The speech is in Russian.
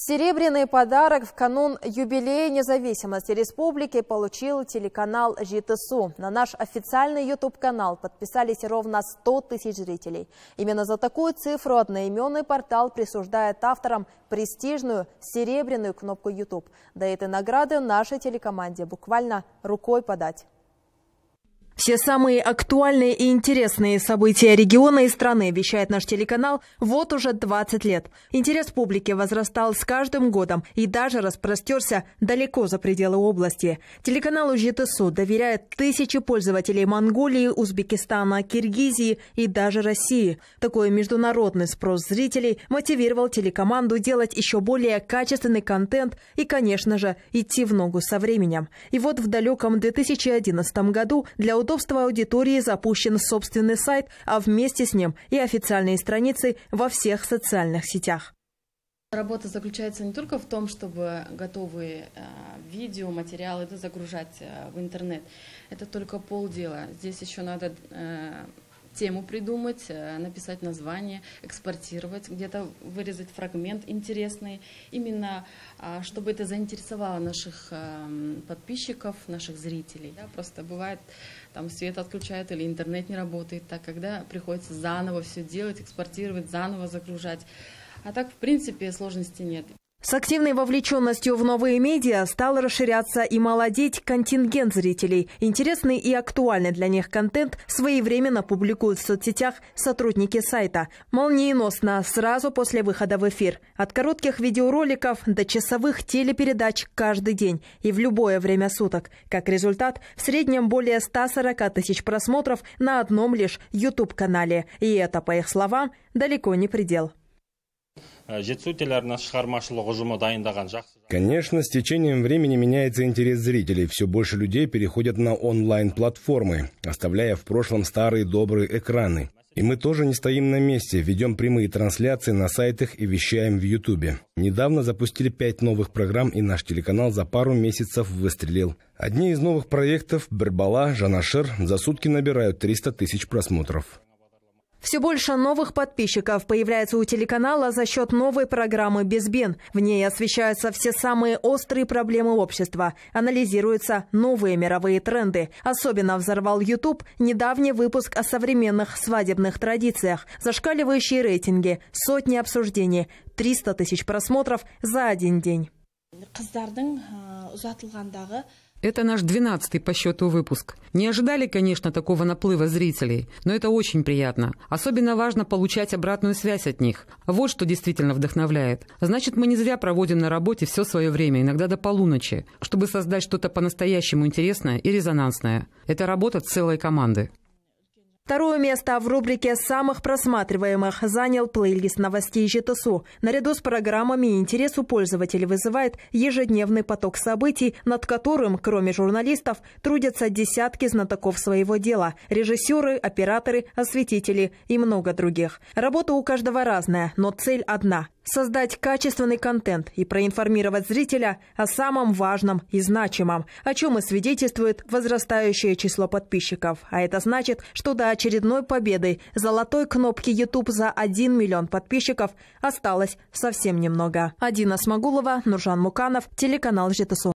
Серебряный подарок в канун юбилея независимости республики получил телеканал ЖТСУ. На наш официальный YouTube-канал подписались ровно 100 тысяч зрителей. Именно за такую цифру одноименный портал присуждает авторам престижную серебряную кнопку YouTube. Да и этой награды нашей телекоманде буквально рукой подать. Все самые актуальные и интересные события региона и страны вещает наш телеканал вот уже 20 лет. Интерес публики возрастал с каждым годом и даже распростерся далеко за пределы области. Телеканалу ЖТСУ доверяют тысячи пользователей Монголии, Узбекистана, Киргизии и даже России. Такой международный спрос зрителей мотивировал телекоманду делать еще более качественный контент и, конечно же, идти в ногу со временем. И вот в далеком 2011 году для удобства аудитории запущен собственный сайт, а вместе с ним и официальные страницы во всех социальных сетях. Работа заключается не только в том, чтобы готовые э, видео, материалы загружать э, в интернет. Это только полдела. Здесь еще надо э, тему придумать, э, написать название, экспортировать, где-то вырезать фрагмент интересный, именно а, чтобы это заинтересовало наших э, подписчиков, наших зрителей. Да, просто бывает, там свет отключают или интернет не работает, так когда приходится заново все делать, экспортировать, заново загружать. А так, в принципе, сложности нет. С активной вовлеченностью в новые медиа стал расширяться и молодеть контингент зрителей. Интересный и актуальный для них контент своевременно публикуют в соцсетях сотрудники сайта. Молниеносно, сразу после выхода в эфир. От коротких видеороликов до часовых телепередач каждый день и в любое время суток. Как результат, в среднем более 140 тысяч просмотров на одном лишь YouTube-канале. И это, по их словам, далеко не предел. Э, Конечно, с течением времени меняется интерес зрителей. Все больше людей переходят на онлайн-платформы, оставляя в прошлом старые добрые экраны. И мы тоже не стоим на месте, ведем прямые трансляции на сайтах и вещаем в Ютубе. Недавно запустили пять новых программ, и наш телеканал за пару месяцев выстрелил. Одни из новых проектов «Бербала», «Жанашер» за сутки набирают 300 тысяч просмотров. Все больше новых подписчиков появляется у телеканала за счет новой программы «Безбен». В ней освещаются все самые острые проблемы общества, анализируются новые мировые тренды. Особенно взорвал YouTube недавний выпуск о современных свадебных традициях. Зашкаливающие рейтинги, сотни обсуждений, 300 тысяч просмотров за один день. Это наш двенадцатый по счету выпуск. Не ожидали, конечно, такого наплыва зрителей, но это очень приятно. Особенно важно получать обратную связь от них. Вот что действительно вдохновляет. Значит, мы не зря проводим на работе все свое время, иногда до полуночи, чтобы создать что-то по-настоящему интересное и резонансное. Это работа целой команды. Второе место в рубрике «Самых просматриваемых» занял плейлист новостей ЖТСУ. Наряду с программами интерес у пользователей вызывает ежедневный поток событий, над которым, кроме журналистов, трудятся десятки знатоков своего дела – режиссеры, операторы, осветители и много других. Работа у каждого разная, но цель одна – создать качественный контент и проинформировать зрителя о самом важном и значимом, о чем и свидетельствует возрастающее число подписчиков. А это значит, что до очередной победы золотой кнопки YouTube за 1 миллион подписчиков осталось совсем немного. Адина Смогулова, Нуржан Муканов, телеканал ЖТСУ.